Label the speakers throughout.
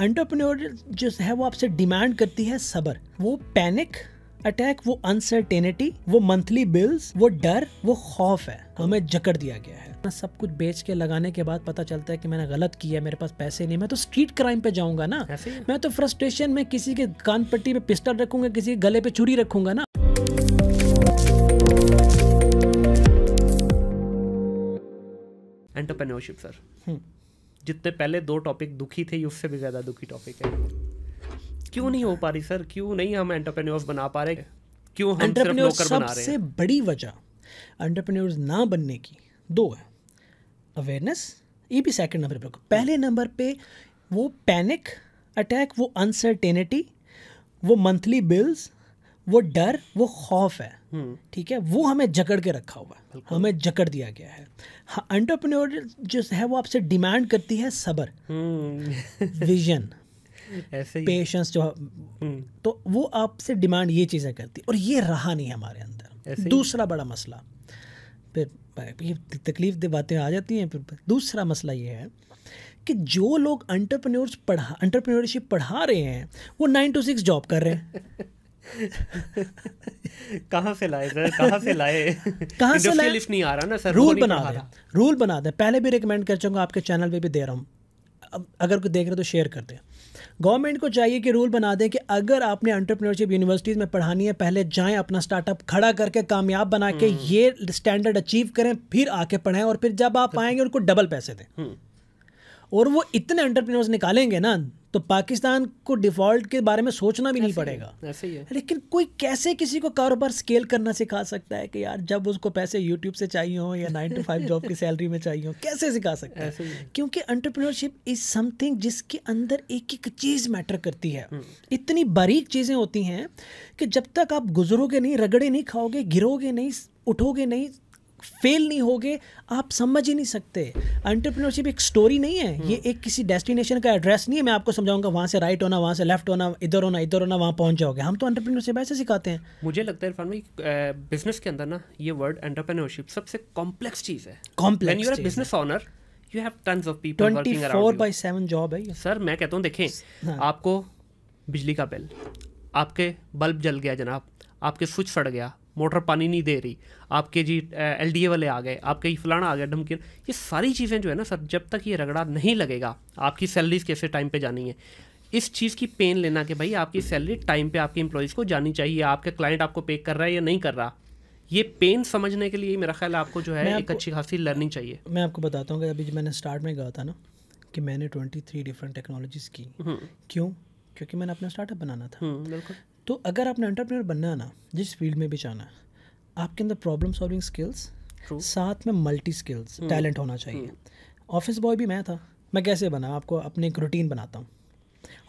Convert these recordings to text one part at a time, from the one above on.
Speaker 1: Entrepreneur हाँ, जो है वो आपसे डिमांड करती है सबर वो पैनिक अटैक वो अनसर्टेनिटी वो मंथली बिल्स वो डर वो खौफ है हमें जकड़ दिया गया है ना सब कुछ बेच के लगाने के बाद पता चलता है कि मैंने गलत किया है मेरे पास पैसे नहीं मैं तो स्ट्रीट क्राइम पे जाऊंगा ना मैं तो फ्रस्ट्रेशन में किसी के कान पट्टी पे पिस्टल रखूंगा किसी के गले पे चुरी रखूंगा ना
Speaker 2: एंटरप्रेन्योरशिप हम्म। सर जितने पहले दो टॉपिक दुखी थे ये उससे भी ज़्यादा दुखी टॉपिक है क्यों नहीं हो पा रही सर क्यों नहीं हम एंटरप्रेन्योर्स बना पा रहे क्यों हम सिर्फ नौकर बना रहे हैं सबसे
Speaker 1: बड़ी वजह एंटरप्रेन्योर्स ना बनने की दो है अवेयरनेस ये भी सेकंड नंबर पर पहले नंबर पे वो पैनिक अटैक वो अनसर्टेनिटी वो मंथली बिल्स वो डर वो खौफ है ठीक है वो हमें जकड़ के रखा हुआ है हमें जकड़ दिया गया है अंटरप्रनोर हाँ, जो है वो आपसे डिमांड करती है सबर विजन पेशेंस जो हम्म। तो वो आपसे डिमांड ये चीज़ें करती है और ये रहा नहीं हमारे अंदर दूसरा बड़ा मसला फिर ये तकलीफ दे बातें आ जाती हैं फिर दूसरा मसला ये है कि जो लोग अंटरप्रन्योर्स पढ़ा अंटरप्रन्योरशिप पढ़ा रहे हैं वो नाइन टू सिक्स जॉब कर रहे हैं
Speaker 2: कहाँ से लाए सर कहाँ से लाए कहाँ से लाए लिफ्ट नहीं आ रहा ना सर रूल बना दे
Speaker 1: रूल बना दे पहले भी रिकमेंड कर चुका आपके चैनल पे भी दे रहा हूँ अब अगर कोई देख रहे तो शेयर कर दें गवर्नमेंट को चाहिए कि रूल बना दें कि अगर आपने एंटरप्रेन्योरशिप यूनिवर्सिटीज़ में पढ़ानी है पहले जाएं अपना स्टार्टअप खड़ा करके कामयाब बना के हम्म। ये स्टैंडर्ड अचीव करें फिर आके पढ़ाएं और फिर जब आप आएंगे उनको डबल पैसे दें हम्म। और वो इतने एंटरप्रेन्योर्स निकालेंगे ना तो पाकिस्तान को डिफ़ॉल्ट के बारे में सोचना भी नहीं पड़ेगा ऐसे ही है लेकिन कोई कैसे किसी को कारोबार स्केल करना सिखा सकता है कि यार जब उसको पैसे यूट्यूब से चाहिए हो या नाइन टू फाइव जॉब की सैलरी में चाहिए हो कैसे सिखा सकता है क्योंकि अंटरप्रेन्योरशिप इज़ समथिंग जिसके अंदर एक एक चीज़ मैटर करती है हम्म। इतनी बारीक चीज़ें होती हैं कि जब तक आप गुजरोगे नहीं रगड़े नहीं खाओगे गिरोगे नहीं उठोगे नहीं फेल नहीं होगे आप समझ ही नहीं सकते अंटरप्रिनोरशिप एक स्टोरी नहीं है ये हम्म। एक किसी डेस्टिनेशन का एड्रेस नहीं है मैं आपको समझाऊंगा वहाँ से राइट होना वहाँ से लेफ्ट होना इधर होना इधर होना वहाँ पहुँच जाओगे हम तो एंटरप्रीनरशिप ऐसे सिखाते हैं
Speaker 2: मुझे लगता है इरफान भाई बिजनेस के अंदर ना ये वर्ड एंटरप्रेन्योरशिप सबसे कॉम्प्लेक्स चीज़ है complex business owner you have tons of people working around 24 by 7 job है सर मैं कहता हूँ देखें हाँ. आपको बिजली का बिल आपके बल्ब जल गया जनाब आपके स्विच सड़ गया मोटर पानी नहीं दे रही आपके जी एल डी ए वाले आ गए आपके ये फलाना आ गया ढमकिन ये सारी चीज़ें जो है ना सर जब तक ये रगड़ा नहीं लगेगा आपकी सैलरीज कैसे टाइम पे जानी है इस चीज़ की पेन लेना कि भाई आपकी सैलरी टाइम पे आपके एम्प्लॉयज़ को जानी चाहिए आपके क्लाइंट आपको पे कर रहा है या नहीं कर रहा ये पेन समझने के लिए मेरा ख्याल आपको जो है एक अच्छी खासी लर्निंग
Speaker 1: चाहिए मैं आपको बताता हूँ कि अभी मैंने स्टार्ट में कहा था ना कि मैंने ट्वेंटी थ्री डिफरेंट टेक्नोलॉजीज़ की हम्म। क्यों क्योंकि मैंने अपना स्टार्टअप बनाना था हम्म, तो अगर आपने एंटरप्रेन्योर बनना है ना जिस फील्ड में भी जाना है आपके अंदर प्रॉब्लम सॉल्विंग स्किल्स साथ में मल्टी स्किल्स टैलेंट होना चाहिए ऑफिस hmm. बॉय भी मैं था मैं कैसे बना आपको अपने एक रूटीन बनाता हूँ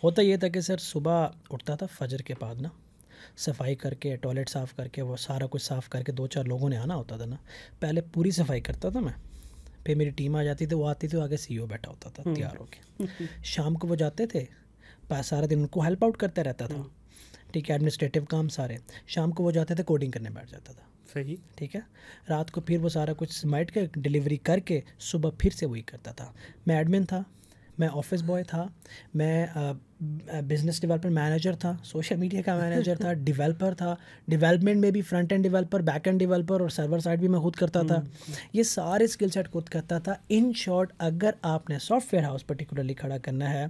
Speaker 1: होता ये था कि सर सुबह उठता था फजर के बाद ना सफाई करके टॉयलेट साफ़ करके वो सारा कुछ साफ़ करके दो चार लोगों ने आना होता था ना पहले पूरी सफाई करता था मैं फिर मेरी टीम आ जाती थी वो आती थी आगे सी बैठा होता था hmm. तैयार होकर शाम को वो जाते थे सारा दिन उनको हेल्प आउट करता रहता था hmm. ठीक है एडमिनिस्ट्रेटिव काम सारे शाम को वो जाते थे कोडिंग करने बैठ जाता था सही ठीक है रात को फिर वो सारा कुछ समेट के डिलीवरी करके सुबह फिर से वही करता था मैं एडमिन था मैं ऑफिस बॉय था मैं बिजनेस डेवलपमेंट मैनेजर था सोशल मीडिया का मैनेजर था डेवलपर था डेवलपमेंट में भी front end developer back end developer और सर्वर साइड भी मैं खुद करता था हम्म, हम्म। ये सारे स्किल सेट खुद करता था इन शॉर्ट अगर आपने सॉफ्टवेयर हाउस पर्टिकुलरली खड़ा करना है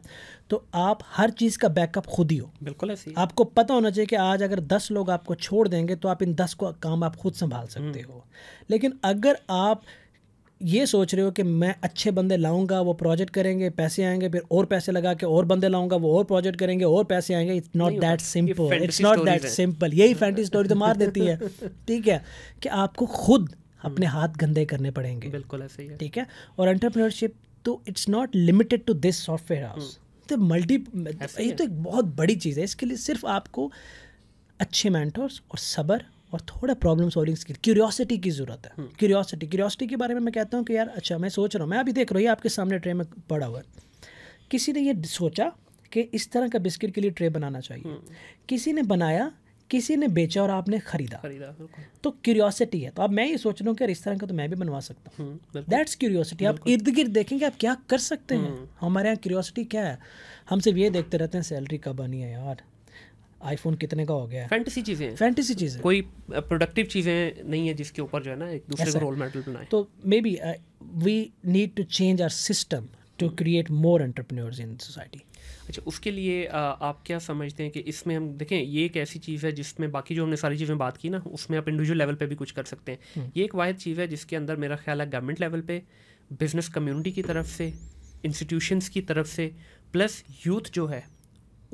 Speaker 1: तो आप हर चीज़ का बैकअप खुद ही हो बिल्कुल ऐसी आपको पता होना चाहिए कि आज अगर दस लोग आपको छोड़ देंगे तो आप इन दस को काम आप खुद संभाल सकते हम्म। हो लेकिन अगर आप ये सोच रहे हो कि मैं अच्छे बंदे लाऊंगा वो प्रोजेक्ट करेंगे पैसे आएंगे फिर और पैसे लगा के और बंदे लाऊंगा वो और प्रोजेक्ट करेंगे और पैसे आएंगे it's not that simple it's not that simple यही फैंटी स्टोरी तो मार देती है ठीक है कि आपको खुद हम्म। अपने हाथ गंदे करने पड़ेंगे बिल्कुल ऐसे ही ठीक है और एंटरप्रेन्योरशिप तो it's not limited to this software house तो मल्टी ये तो एक बहुत बड़ी चीज़ है इसके लिए सिर्फ आपको अच्छे मैंटोर्स और सबर और थोड़ा प्रॉब्लम सॉल्विंग स्किल क्यूरियोसिटी की ज़रूरत है क्यूरियोसिटी हम्म। क्यूरियोसिटी के बारे में मैं कहता हूँ कि यार अच्छा मैं सोच रहा हूँ मैं अभी देख रहा हूँ ये आपके सामने ट्रे में पड़ा हुआ है किसी ने ये सोचा कि इस तरह का बिस्किट के लिए ट्रे बनाना चाहिए हम्म। किसी ने बनाया किसी ने बेचा और आपने खरीदा खरीदा तो क्यूरियोसिटी है तो अब मैं ये सोच रहा हूँ कि इस तरह का तो मैं भी बनवा सकता हूँ दैट्स क्यूरियोसिटी आप इर्द गिर्द देखेंगे आप क्या कर सकते हैं हम्म। हमारे यहाँ क्यूरियोसिटी क्या है हम सिर्फ ये देखते रहते हैं सैलरी कब आनी है यार आईफोन कितने का हो गया
Speaker 2: फैंटेसी चीज़ें फैंटेसी चीज़ें कोई प्रोडक्टिव चीज़ें नहीं है जिसके ऊपर जो है ना एक दूसरे को रोल मॉडल बनाए तो
Speaker 1: maybe we need to change our system to create more entrepreneurs in society
Speaker 2: अच्छा उसके लिए आ, आप क्या समझते हैं कि इसमें हम देखें ये एक ऐसी चीज़ है जिसमें बाकी जो हमने सारी चीज़ें बात की ना उसमें आप इंडिविजुअल लेवल पे भी कुछ कर सकते हैं हम्म। ये एक वाद चीज़ है जिसके अंदर मेरा ख्याल है गवर्नमेंट लेवल पे बिज़नेस कम्युनिटी की तरफ से इंस्टीट्यूशंस की तरफ से प्लस यूथ जो है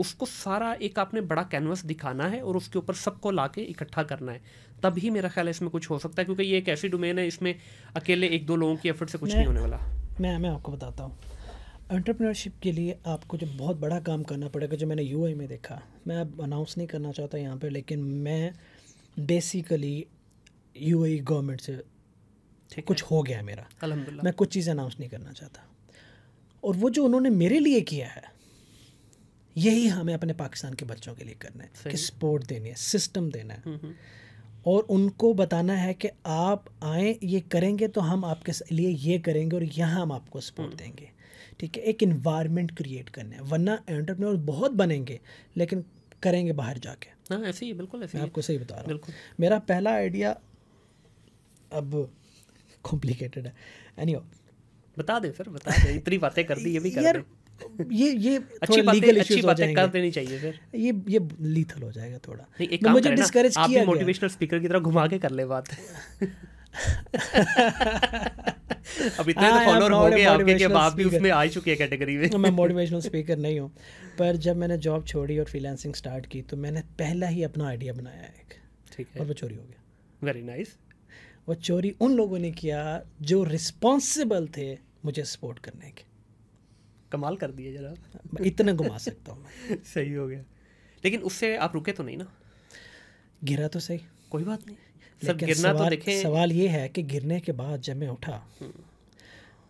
Speaker 2: उसको सारा एक आपने बड़ा कैनवस दिखाना है और उसके ऊपर सबको ला के इकट्ठा करना है तभी मेरा ख्याल है इसमें कुछ हो सकता है क्योंकि ये एक ऐसी डोमेन है इसमें अकेले एक दो लोगों की एफर्ट से कुछ नहीं होने वाला
Speaker 1: मैं मैं आपको बताता हूँ एंटरप्रेनरशिप के लिए आपको जो बहुत बड़ा काम करना पड़ेगा जो मैंने यू में देखा मैं अब अनाउंस नहीं करना चाहता यहाँ पर लेकिन मैं बेसिकली यू गवर्नमेंट से कुछ हो गया मेरा मैं कुछ चीज़ें अनाउंस नहीं करना चाहता और वो जो उन्होंने मेरे लिए किया है यही हमें अपने पाकिस्तान के बच्चों के लिए करना है कि सपोर्ट देनी है सिस्टम देना है हम्म, हम्म। और उनको बताना है कि आप आए ये करेंगे तो हम आपके लिए ये करेंगे और यहाँ हम आपको सपोर्ट हम्म। देंगे ठीक है एक इन्वायरमेंट क्रिएट करना है वरना एंटरप्रेन्योर बहुत बनेंगे लेकिन करेंगे बाहर जाके
Speaker 2: हाँ ऐसे ही बिल्कुल ऐसे मैं आपको सही बता
Speaker 1: रहा हूँ मेरा पहला आइडिया अब कॉम्प्लिकेटेड है एनी anyway,
Speaker 2: बता दे फिर बता दे इतनी बातें कर दी ये भी कर दे
Speaker 1: ये ये अच्छी बातें अच्छी बातें कर देनी चाहिए फिर ये ये लीथल हो जाएगा थोड़ा नहीं एक काम मुझे डिस्करेज किया आप मोटिवेशनल
Speaker 2: स्पीकर की तरह घुमा के कर ले बात
Speaker 1: अब इतने हाँ, तो फॉलोअर हो गए आपके के बाप भी उसमें आ चुके हैं कैटेगरी में मैं मोटिवेशनल स्पीकर नहीं हूँ पर जब मैंने जॉब छोड़ी और फ्रीलांसिंग स्टार्ट की तो मैंने पहला ही अपना आइडिया बनाया एक ठीक है और वो चोरी हो गया वेरी नाइस वो चोरी उन लोगों ने किया जो रिस्पॉन्सिबल थे मुझे सपोर्ट करने के कमाल कर दिया जरा इतना घुमा
Speaker 2: सकता हूँ सही हो गया लेकिन उससे आप रुके तो नहीं ना
Speaker 1: गिरा तो सही कोई बात नहीं सब गिरना तो देखें सवाल ये है कि गिरने के बाद जब मैं उठा हम्म।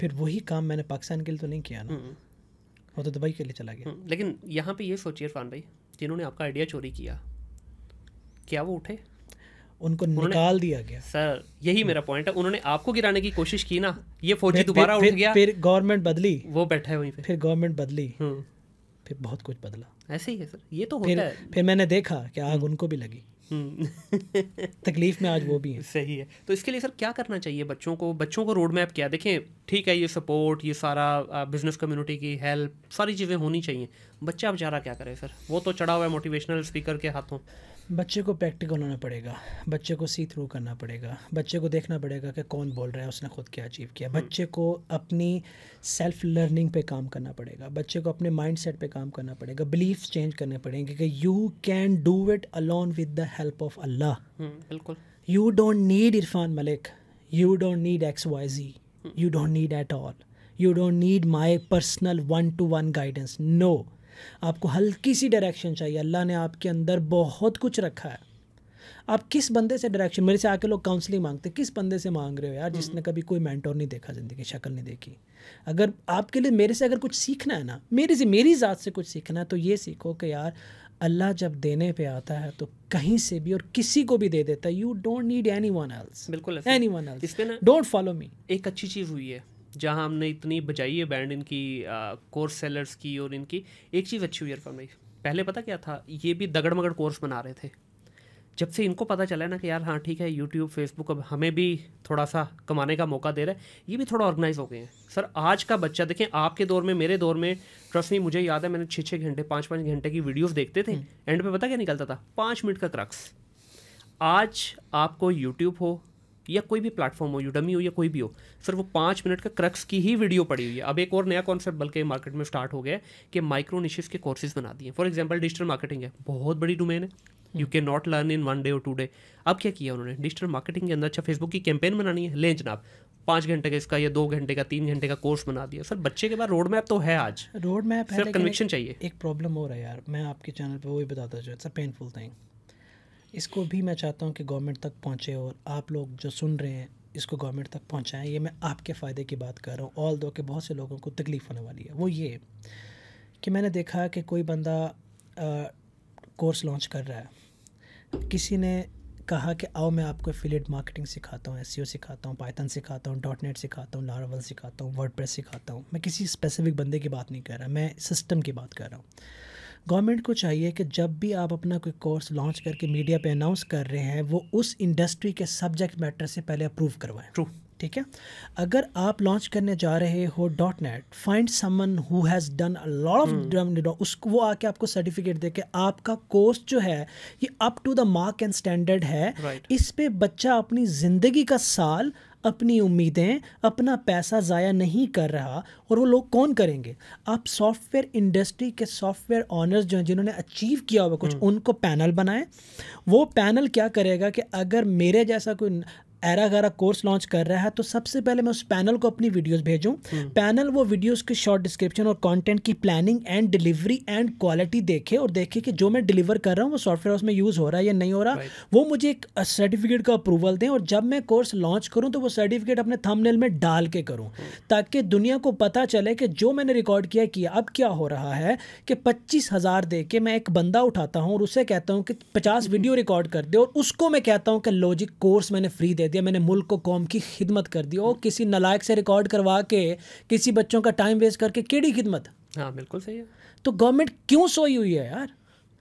Speaker 1: फिर वही काम मैंने पाकिस्तान के लिए तो नहीं किया ना वो हम्म। तो दुबई के लिए चला गया हम्म।
Speaker 2: लेकिन यहाँ पे ये सोचिए इरफान भाई जिन्होंने आपका आइडिया चोरी किया क्या वो उठे
Speaker 1: उनको निकाल दिया गया
Speaker 2: सर यही मेरा पॉइंट है उन्होंने आपको गिराने की कोशिश की ना
Speaker 1: ये फौजी दोबारा उठ गया फिर गवर्नमेंट बदली वो बैठा है वहीं पे फिर गवर्नमेंट बदली हम्म। फिर बहुत कुछ बदला ऐसे ही है सर ये तो होता फिर, है फिर मैंने देखा कि आग हम्म। उनको भी लगी हम्म। तकलीफ में आज वो भी है
Speaker 2: सही है तो इसके लिए सर क्या करना चाहिए बच्चों को बच्चों को रोड मैप क्या देखें ठीक है ये सपोर्ट ये सारा बिजनेस कम्युनिटी की हेल्प सारी चीज़ें होनी चाहिए बच्चा बेचारा क्या करे सर वो तो चढ़ा हुआ है मोटिवेशनल स्पीकर के हाथों
Speaker 1: बच्चे को प्रैक्टिकल होना पड़ेगा बच्चे को सी थ्रू करना पड़ेगा बच्चे को देखना पड़ेगा कि कौन बोल रहा है उसने खुद क्या अचीव किया हम्म। बच्चे को अपनी सेल्फ लर्निंग पे काम करना पड़ेगा बच्चे को अपने माइंड सेट पर काम करना पड़ेगा बिलीफ चेंज करने पड़ेंगे कि you can do it alone with the help of Allah बिल्कुल you don't need Irfan Malik you don't need X Y Z you don't need at all you don't need my personal one to one guidance no आपको हल्की सी direction चाहिए अल्लाह ने आपके अंदर बहुत कुछ रखा है आप किस बंदे से डायरेक्शन मेरे से आके लोग काउंसलिंग मांगते किस बंदे से मांग रहे हो यार जिसने कभी कोई मैंटोर नहीं देखा ज़िंदगी शक्ल नहीं देखी अगर आपके लिए मेरे से अगर कुछ सीखना है ना मेरे से मेरी ज़ात से कुछ सीखना है तो ये सीखो कि यार अल्लाह जब देने पे आता है तो कहीं से भी और किसी को भी दे देता है you don't need anyone else बिल्कुल anyone else don't follow me एक अच्छी चीज़
Speaker 2: हुई है जहाँ हमने इतनी बजाई है बैंड इनकी कोर्स सेलर्स की और इनकी एक चीज़ अच्छी हुई इरफान भाई पहले पता क्या था ये भी दगड़ मगड़ कोर्स बना रहे थे जब से इनको पता चला है ना कि यार हाँ ठीक है यूट्यूब फेसबुक अब हमें भी थोड़ा सा कमाने का मौका दे रहा है ये भी थोड़ा ऑर्गेनाइज हो गए हैं सर आज का बच्चा देखें आपके दौर में मेरे दौर में ट्रस्ट नहीं मुझे याद है मैंने छः छः घंटे पाँच पाँच घंटे की वीडियोज़ देखते थे एंड हम्म। पे पता क्या निकलता था पाँच मिनट का क्रक्स आज आपको यूट्यूब हो या कोई भी प्लेटफॉर्म हो यूडमी हो या कोई भी हो सर वो पाँच मिनट का क्रक्स की ही वीडियो पड़ी हुई है अब एक और नया कॉन्सेप्ट बल्कि मार्केट में स्टार्ट हो गया है कि माइक्रो निशेस के कोर्सेज बना दिए फॉर एग्जाम्पल डिजिटल मार्केटिंग है बहुत बड़ी डोमेन है you cannot learn in one day और टू डे अब क्या किया उन्होंने डिजिटल मार्केटिंग के अंदर अच्छा फेसबुक की कैंपेन बनानी है लें जनाब पाँच घंटे का इसका या दो घंटे का तीन घंटे का कोर्स बना दिया सर बच्चे के पास रोड मैप तो है आज
Speaker 1: रोड मैप है कन्विक्शन चाहिए एक प्रॉब्लम हो रहा है यार मैं आपके चैनल पर वही बताता हूँ इट्स अ पेनफुल थिंग इसको भी मैं चाहता हूँ कि गवर्नमेंट तक पहुँचे और आप लोग जो सुन रहे हैं इसको गवर्नमेंट तक पहुँचाएँ ये मैं आपके फ़ायदे की बात कर रहा हूँ ऑल दो कि बहुत से लोगों को तकलीफ़ होने वाली है वो ये कि मैंने देखा कि कोई बंदा कोर्स लॉन्च कर रहा है किसी ने कहा कि आओ मैं आपको एफिलिएट मार्केटिंग सिखाता हूँ एस e सिखाता हूँ पाइथन सिखाता हूँ डॉट नेट सिखाता हूँ लारावल सिखाता हूँ वर्ड सिखाता हूँ मैं किसी स्पेसिफिक बंदे की बात नहीं कर रहा मैं सिस्टम की बात कर रहा हूँ गवर्नमेंट को चाहिए कि जब भी आप अपना कोई कोर्स लॉन्च करके मीडिया पे अनाउंस कर रहे हैं वो उस इंडस्ट्री के सब्जेक्ट मैटर से पहले अप्रूव करवाएं ट्रू ठीक है अगर आप लॉन्च करने जा रहे हो dot net find someone who has done lot of उसको वो आके आपको सर्टिफिकेट दे के आपका कोर्स जो है ये up to the mark and standard है right. इस पे बच्चा अपनी ज़िंदगी का साल अपनी उम्मीदें अपना पैसा ज़ाया नहीं कर रहा और वो लोग कौन करेंगे आप सॉफ्टवेयर इंडस्ट्री के सॉफ्टवेयर ऑनर्स जो हैं जिन्होंने अचीव किया हुआ कुछ हम्म। उनको पैनल बनाएं वो पैनल क्या करेगा कि अगर मेरे जैसा कोई एरा गरा कोर्स लॉन्च कर रहा है तो सबसे पहले मैं उस पैनल को अपनी वीडियोस भेजूं हम्म। पैनल वो वीडियोस के शॉर्ट डिस्क्रिप्शन और कंटेंट की planning and delivery and quality देखे और देखे कि जो मैं डिलीवर कर रहा हूँ वो सॉफ्टवेयर उसमें यूज़ हो रहा है या नहीं हो रहा right. वो मुझे एक सर्टिफिकेट का अप्रूवल दें और जब मैं कोर्स लॉन्च करूँ तो वो सर्टिफिकेट अपने थमनेल में डाल के करूँ हम्म। ताकि दुनिया को पता चले कि जो मैंने रिकॉर्ड किया कि अब क्या हो रहा है कि पच्चीस हज़ार दे के मैं एक बंदा उठाता हूँ और उसे कहता हूँ कि पचास वीडियो रिकॉर्ड कर दे और उसको मैं कहता हूँ कि लॉजिक कोर्स मैंने फ्री दे दिया मैंने मुल्क को कौम की खिदमत कर दी और किसी नलायक से रिकॉर्ड करवा के किसी बच्चों का टाइम वेस्ट करके केड़ी खिदमत हाँ बिल्कुल सही है तो गवर्नमेंट क्यों सोई हुई है यार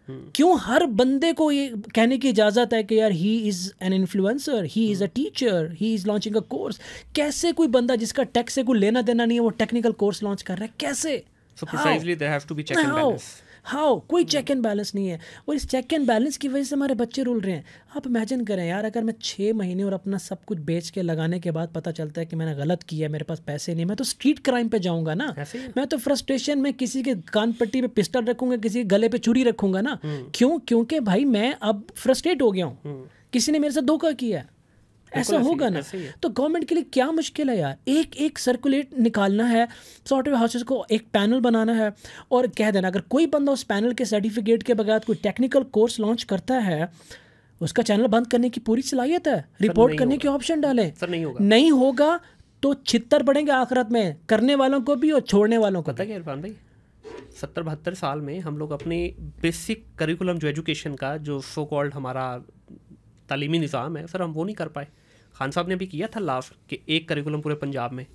Speaker 1: हम्म। क्यों हर बंदे को ये कहने की इजाज़त है कि यार he is an influencer he is a teacher he is launching a course कैसे कोई बंदा जिसका टेक से कोई लेना देना नहीं है वो टेक्निकल कोर्स लॉन्च कर रहा है कैसे so precisely
Speaker 2: How? there has to be check and
Speaker 1: how कोई चेक एंड बैलेंस नहीं है और इस चेक एंड बैलेंस की वजह से हमारे बच्चे रुल रहे हैं आप इमेजिन करें यार अगर मैं छः महीने और अपना सब कुछ बेच के लगाने के बाद पता चलता है कि मैंने गलत किया है मेरे पास पैसे नहीं मैं तो स्ट्रीट क्राइम पे जाऊँगा ना मैं तो फ्रस्ट्रेशन में किसी के कान पट्टी पे पिस्टल रखूंगा किसी के गले पे चूड़ी रखूंगा ना हम्म। क्यों क्योंकि भाई मैं अब फ्रस्ट्रेट हो गया हूँ हम्म। किसी ने मेरे साथ धोखा किया है ऐसा होगा ना तो गवर्नमेंट के लिए क्या मुश्किल है यार एक एक सर्कुलेट निकालना है सॉफ्टवेयर हाउसेस को एक पैनल बनाना है और कह देना अगर कोई बंदा उस पैनल के सर्टिफिकेट के बगैर कोई टेक्निकल कोर्स लॉन्च करता है उसका चैनल बंद करने की पूरी सलाहियत है रिपोर्ट करने की ऑप्शन डाले सर नहीं होगा नहीं होगा तो छितर बढ़ेंगे आखिरत में करने वालों को भी और छोड़ने वालों को पता इरफान भाई सत्तर बहत्तर साल
Speaker 2: में हम लोग अपने बेसिक करिकुलम जो एजुकेशन का जो सो कॉल्ड हमारा तालीमी निज़ाम है सर हम वो नहीं कर पाए खान साहब ने भी किया था लास्ट कि एक करिकुलम पूरे पंजाब में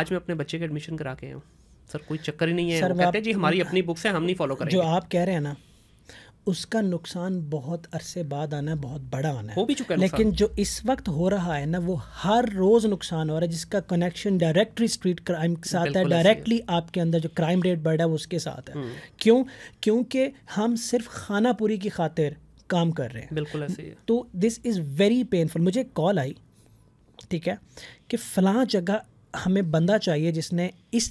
Speaker 2: आज मैं अपने बच्चे के एडमिशन करा के आया हूँ सर कोई चक्कर ही नहीं है सर, कहते जी हमारी अपनी बुक्स हैं हम नहीं फॉलो करें जो आप
Speaker 1: कह रहे हैं ना उसका नुकसान बहुत अरसे बाद आना बहुत बड़ा आना है हो भी चुका है लेकिन जो इस वक्त हो रहा है ना वो हर रोज़ नुकसान हो रहा है जिसका कनेक्शन डायरेक्टली स्ट्रीट क्राइम के साथ है डायरेक्टली आपके अंदर जो क्राइम रेट बढ़ा है वो उसके साथ है हम्म। क्यों क्योंकि हम सिर्फ खानापुरी की खातिर काम कर रहे हैं बिल्कुल ऐसे ही तो दिस इज़ वेरी पेनफुल मुझे कॉल आई ठीक है कि फ़लाँ जगह हमें बंदा चाहिए जिसने इस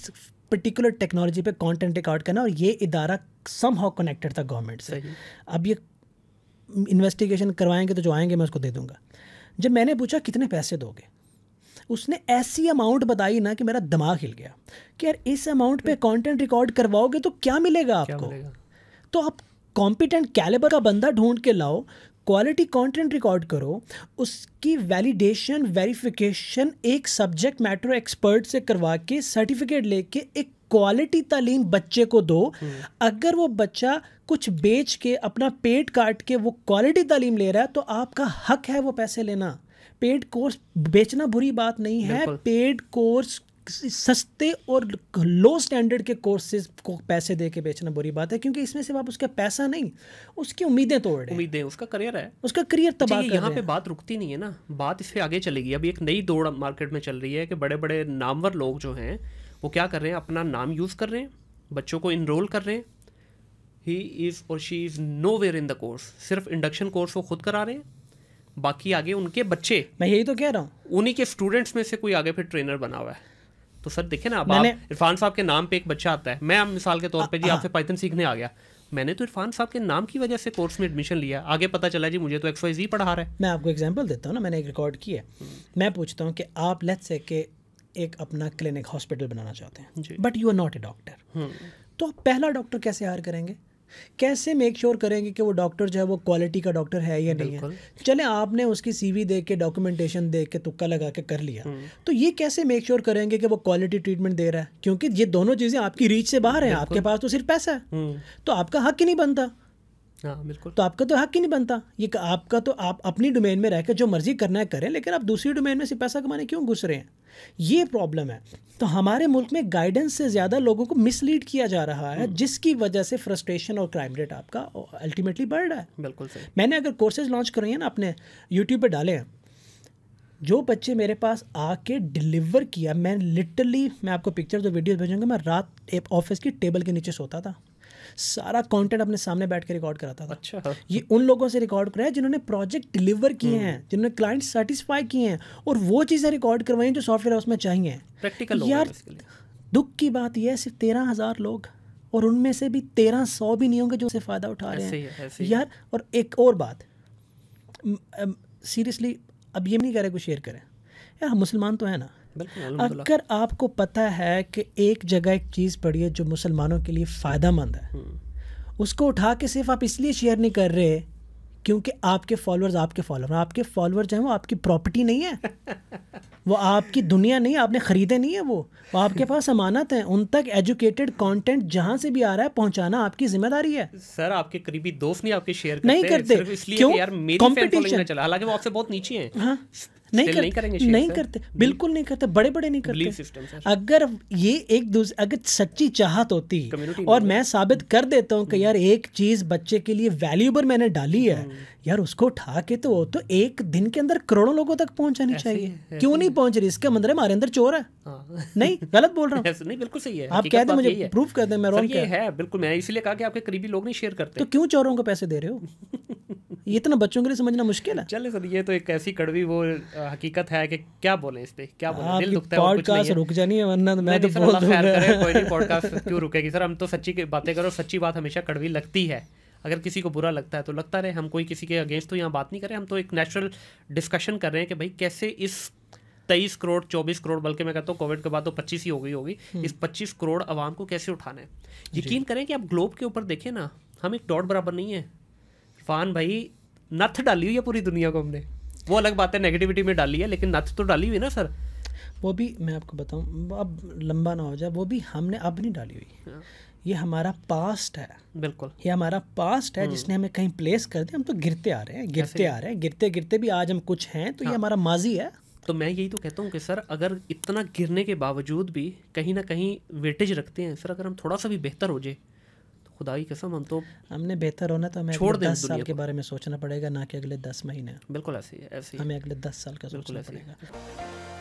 Speaker 1: पर्टिकुलर टेक्नोलॉजी पे कंटेंट रिकॉर्ड करना और ये इदारा सम हाउ कनेक्टेड था गवर्नमेंट से अब ये इन्वेस्टिगेशन करवाएंगे तो जो आएंगे मैं उसको दे दूंगा जब मैंने पूछा कितने पैसे दोगे उसने ऐसी अमाउंट बताई ना कि मेरा दिमाग हिल गया कि यार इस अमाउंट पे कंटेंट रिकॉर्ड करवाओगे तो क्या मिलेगा आपको क्या मिलेगा? तो आप कॉम्पिटेंट कैलेबर का बंदा ढूंढ के लाओ क्वालिटी कंटेंट रिकॉर्ड करो उसकी वैलिडेशन वेरिफिकेशन एक सब्जेक्ट मैटर एक्सपर्ट से करवा के सर्टिफिकेट लेके एक क्वालिटी तालीम बच्चे को दो हम्म। अगर वो बच्चा कुछ बेच के अपना पेट काट के वो क्वालिटी तालीम ले रहा है तो आपका हक है वो पैसे लेना पेड कोर्स बेचना बुरी बात नहीं है पेड कोर्स सस्ते और लो स्टैंडर्ड के कोर्सेज को पैसे दे के बेचना बुरी बात है क्योंकि इसमें सिर्फ आप उसका पैसा नहीं उसकी उम्मीदें तोड़ रहे उम्मीदें उसका करियर है उसका करियर तबाह यहाँ पे
Speaker 2: बात रुकती नहीं है ना बात इससे आगे चलेगी अभी एक नई दौड़ मार्केट में चल रही है कि बड़े बड़े नामवर लोग जो हैं वो क्या कर रहे हैं अपना नाम यूज़ कर रहे हैं बच्चों को इनरोल कर रहे हैं ही इज़ और she is nowhere in the course सिर्फ इंडक्शन कोर्स वो खुद करा रहे हैं बाकी आगे उनके बच्चे मैं यही तो कह रहा हूँ उन्हीं के स्टूडेंट्स में से कोई आगे फिर ट्रेनर बना हुआ है तो सर देखे ना अब आप इरफान साहब के नाम पे एक बच्चा आता है मैं मिसाल के तौर पर जी आपसे पाइथन सीखने आ गया मैंने तो इरफान साहब के नाम की वजह से कोर्स में एडमिशन लिया आगे पता चला जी मुझे तो एक्स वाई जी पढ़ा रहा है
Speaker 1: मैं आपको एग्जाम्पल देता हूँ ना मैंने एक रिकॉर्ड किया हम्म। मैं पूछता हूँ कि आप लेट से के एक अपना क्लिनिक हॉस्पिटल बनाना चाहते हैं but you are not a doctor तो आप पहला डॉक्टर कैसे हायर करेंगे कैसे मेक श्योर sure करेंगे कि वो डॉक्टर जो है वो क्वालिटी का डॉक्टर है या नहीं है चले आपने उसकी सीवी देख के डॉक्यूमेंटेशन देख के तुक्का लगा के कर लिया हम्म। तो ये कैसे मेक श्योर sure करेंगे कि वो क्वालिटी ट्रीटमेंट दे रहा है क्योंकि ये दोनों चीज़ें आपकी रीच से बाहर हैं आपके पास तो सिर्फ पैसा है हम्म। तो आपका हक ही नहीं बनता हाँ बिल्कुल तो आपका तो हक ही नहीं बनता ये आपका तो आप अपनी डोमेन में रहकर जो मर्जी करना है करें लेकिन आप दूसरी डोमेन में से पैसा कमाने क्यों घुस रहे हैं ये प्रॉब्लम है तो हमारे मुल्क में गाइडेंस से ज़्यादा लोगों को मिसलीड किया जा रहा है हम्म। जिसकी वजह से फ्रस्ट्रेशन और क्राइम रेट आपका अल्टीमेटली बढ़ रहा है बिल्कुल सही मैंने अगर कोर्सेज लॉन्च करे है ना अपने यूट्यूब पर डाले हैं जो बच्चे मेरे पास आके डिलीवर किया मैं लिटरली मैं आपको पिक्चर्स और वीडियोस भेजूंगा मैं रात ऑफिस की टेबल के नीचे सोता था सारा कंटेंट अपने सामने बैठ के रिकॉर्ड कराता था अच्छा ये उन लोगों से रिकॉर्ड कराया जिन्होंने प्रोजेक्ट डिलीवर किए हम्म। हैं जिन्होंने क्लाइंट सेटिस्फाई किए हैं और वो चीज़ें रिकॉर्ड करवाई जो सॉफ्टवेयर उसमें चाहिए
Speaker 2: प्रैक्टिकल यार
Speaker 1: दुख की बात यह है सिर्फ तेरह हज़ार लोग और उनमें से भी तेरह सौ भी नहीं होंगे जो उसे फ़ायदा उठा रहे हैं यार और एक और बात सीरियसली अब ये नहीं कह रहे कुछ शेयर करें यार हम मुसलमान तो हैं ना अगर आपको पता है कि एक जगह एक चीज़ पड़ी है जो मुसलमानों के लिए फ़ायदा मंद है हम्म। उसको उठा के सिर्फ आप इसलिए शेयर नहीं कर रहे क्योंकि आपके फॉलोअर्स आपके फॉलोअर आपके फॉलोअर जो हैं वो आपकी प्रॉपर्टी नहीं है वो आपकी दुनिया नहीं है आपने ख़रीदे नहीं है वो वो आपके पास अमानत है उन तक एजुकेटेड कंटेंट जहाँ से भी आ रहा है पहुंचाना आपकी जिम्मेदारी है
Speaker 2: सर आपके करीबी दोस्त नहीं आपके शेयर करते नहीं करते इसलिए यार मेरी कंपटीशन चला हालांकि वो आपसे बहुत नीचे हैं
Speaker 1: हाँ। नहीं, कर, नहीं करेंगे नहीं करते बिल्कुल नहीं करते बड़े बड़े नहीं करते अगर ये एक दूसरे अगर सच्ची चाहत होती और मैं साबित कर देता हूँ कि hmm. यार एक चीज़ बच्चे के लिए वैल्यूबल मैंने डाली है hmm. यार उसको उठा के तो वो तो एक दिन के अंदर करोड़ों लोगों तक पहुंचानी चाहिए ऐसे क्यों नहीं पहुंच रही इसके मंदिर हमारे अंदर चोर है
Speaker 2: हाँ। नहीं गलत बोल रहा हूँ नहीं बिल्कुल सही है आप कह दें मुझे प्रूफ कर दें मैं रॉन्ग है बिल्कुल मैं इसलिए कहा कि आपके करीबी लोग नहीं शेयर करते तो
Speaker 1: क्यों चोरों को पैसे दे रहे हो ये इतना बच्चों के लिए समझना मुश्किल है चले
Speaker 2: सर ये तो एक ऐसी कड़वी वो हकीकत है कि क्या बोले इस पे क्या बोले हाँ, दिल दुखता है पॉडकास्ट रुक
Speaker 1: जानी है वरना मैं तो कोई दूंगा पॉडकास्ट क्यों
Speaker 2: रुकेगी सर हम तो सच्ची बातें करो सच्ची बात हमेशा कड़वी लगती है अगर किसी को बुरा लगता है तो लगता रहे हम कोई किसी के अगेंस्ट तो यहाँ बात नहीं कर रहे हम तो एक नेचुरल डिस्कशन कर रहे हैं कि भाई कैसे इस तेईस करोड़ चौबीस करोड़ बल्कि मैं कहता हूँ कोविड के बाद तो पच्चीस ही हो गई होगी हम्म। इस पच्चीस करोड़ आवाम को कैसे उठाना है यकीन करें कि आप ग्लोब के ऊपर देखें ना हम एक डॉट बराबर नहीं है फान भाई नथ डाली हुई है पूरी दुनिया को हमने वो अलग बात है नेगेटिविटी में डाली है लेकिन नथ तो डाली हुई है ना सर
Speaker 1: वो भी मैं आपको बताऊँ अब लंबा ना हो जाए वो भी हमने अब नहीं डाली हुई हाँ। ये हमारा पास्ट है बिल्कुल ये हमारा पास्ट है हम्म। जिसने हमें कहीं प्लेस कर दिया हम तो गिरते आ रहे हैं गिरते आ रहे हैं गिरते गिरते भी आज हम कुछ हैं तो ये हाँ। हमारा माजी है तो मैं यही तो कहता हूँ कि सर अगर इतना गिरने के
Speaker 2: बावजूद भी कहीं ना कहीं वेटेज रखते हैं सर अगर हम थोड़ा सा भी बेहतर हो जाए खुदा की
Speaker 1: कसम हम तो हमने बेहतर होना तो हमें छोड़ दस साल के बारे में सोचना पड़ेगा ना कि अगले दस महीने बिल्कुल ऐसे ही ऐसे हमें अगले दस साल का सोचना पड़ेगा